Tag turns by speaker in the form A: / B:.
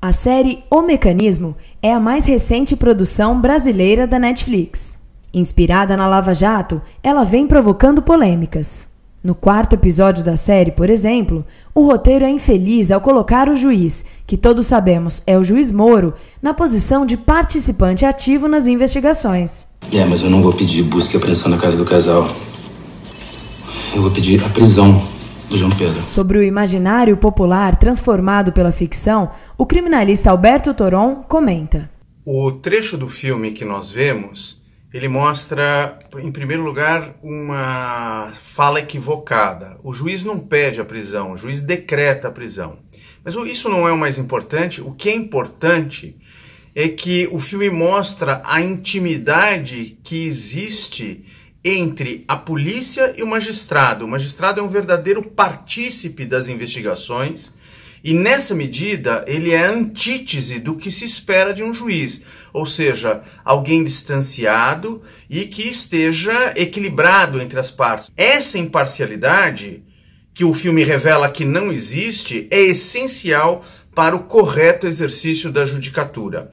A: A série O Mecanismo é a mais recente produção brasileira da Netflix. Inspirada na Lava Jato, ela vem provocando polêmicas. No quarto episódio da série, por exemplo, o roteiro é infeliz ao colocar o juiz, que todos sabemos é o juiz Moro, na posição de participante ativo nas investigações.
B: É, mas eu não vou pedir busca e apreensão na casa do casal. Eu vou pedir a prisão do João
C: Pedro.
A: Sobre o imaginário popular transformado pela ficção, o criminalista Alberto Toron comenta.
C: O trecho do filme que nós vemos, ele mostra, em primeiro lugar, uma fala equivocada. O juiz não pede a prisão, o juiz decreta a prisão. Mas isso não é o mais importante. O que é importante é que o filme mostra a intimidade que existe entre a polícia e o magistrado. O magistrado é um verdadeiro partícipe das investigações e, nessa medida, ele é a antítese do que se espera de um juiz, ou seja, alguém distanciado e que esteja equilibrado entre as partes. Essa imparcialidade, que o filme revela que não existe, é essencial para o correto exercício da
D: judicatura.